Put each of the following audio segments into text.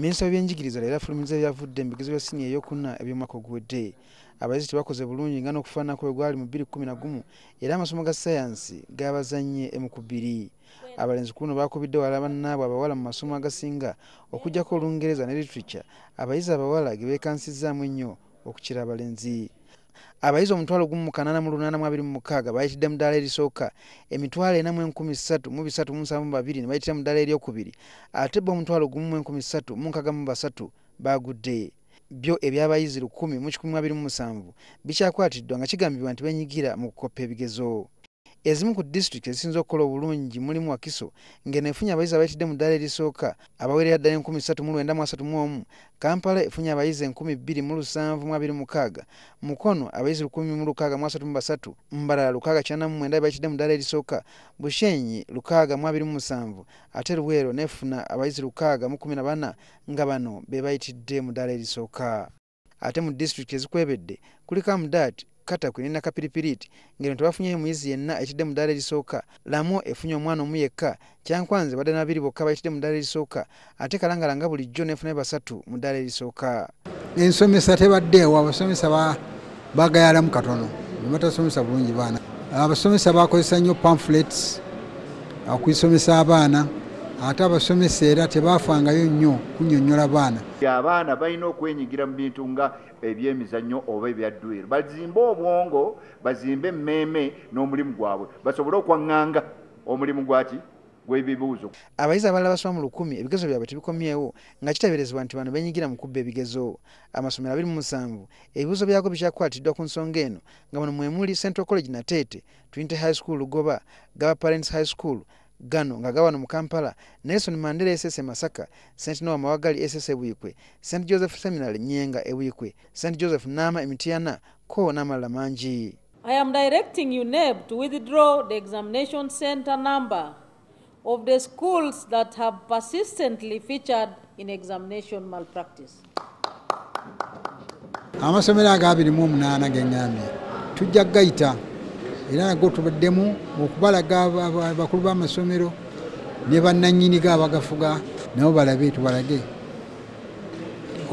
minisita w'ebyenjigiriza leero afulumiza ebyavudde mu bigezo bya siniya eyokuna ebyomwaka oguwedde abayizi tebakoze bulungi nga n'okufaananako we gwali mu 211 era amasomo ga sayansi gaabazannye emu ku biri abalenzi kuno bakubidde wala bannaabwe abawala mu masomo agasinga okugyako olungereza ne literature abayizi abawala ge beekansizzaamu ennyo okukira abalenzi abayizi omutwalo gumu mukanaana mu lunaana mwabiri mu mukaaga bayitidde mudaala erisooka emitwalo ena mu enkumi ssatu mu bisatu mu nsanvu mu babiri ne bayitira mudaala eryokubiri ate bwa omutwalo gumu mu enkumi ssatu mu nkaaga mu basatu baagudde byo eby'abayizi lukumi mu kikumi mu abiri mu musanvu bikyakwatiddwa nga kigambibwa nti benyigira mu kukoppa ebigezo ezimu ku disitulikiti ezisinza okukola obulungi mulimu wakiso ngeno efunye abayizi abayitidde mu ddala erisooka abawerera ddala 1331 kampala efunye abayizi 227 mukono abayizi 1633 mbalala 699 bayitidde mu ddala erisooka bushenyi 627 ate lubwero nefuna abayizi 614 nga bano be bayitidde mu ddala erisooka ate mu disitulikiti ezikwebedde kuliko amudaati 1 kukatakwe nina kapiripiriti ngeno tebafunye muyizi yenna ayitidde mu ddaala erisooka lamu efunye omwana omu yekka kyankwanze badde n'abiri bokka bayitidde mu ddaala erisooka ate kalangalanga bulijjo nefunayo basatu mu ddaala erisooka ensomesa tebaddeewo abasomesa bagayalamu katono nebatasomesa bulungi baana abasomesa bakozesa nnyo pamfulets okuisomesa abaana ate abasomesa era tebafangayo nnyo kunyonyola baana abaana balina okwenyigira mu bintu nga ebyemizannyo oba ebyadduire bazimbe obwongo bazimbe emmeeme n'omulimu gwabwe basobole okwaŋŋanga omulimu gwaki gwebibuuzo abayizi abalala basoma mu lukumi ebigezo byabwe tebikomyewo nga kiteberezebwa nti bano benyigira mu kubba ebigezo amasomero abiri mu musanvu ebibuuzo byago bikyakwatiddwa ku nsonga eno nga bano mwemuli central college natete twinte high school lugoba gaba parents high school gano nga gawano mu kampala nelson mandela ss masaka st Noah mawagali ss ebuikwe st joseph seminary nyenga ebuikwe st joseph nama emitiana ko n'amalala mangi i am directing uneb to withdraw the examination center number of the schools that have persistently featured in examination malpractice amasomero aga 28 geŋŋambye tujja gayita era nago tubaddemu okubalaga abakulu b'amasomero ne bannanyini gaabagafuga nabo balabe tubalage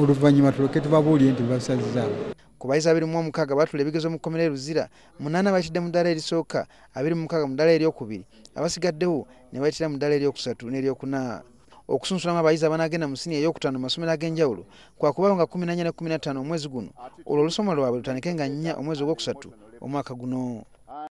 oluvannyuma tuleke tubabuulire nti basazizaabo ku bayizi abiri mu omukaaga batula ebigezo mu kkomera eruzira munaana bayitidde mu ddala erisooka abiri mu mukaaga mu ddala eryokubiri abasigaddewo ne bayitira mu ddala eryokusatu n'eryokuna okusunsulamu abayizi abanaagenda mu siniya eyokutaano mu masomero ag'enjawulo kwakubaawo nga 14 ne 15 omwezi guno olwo olusomo lwabwe lutandike nga nnya omwezi ogwokusatu omwaka guno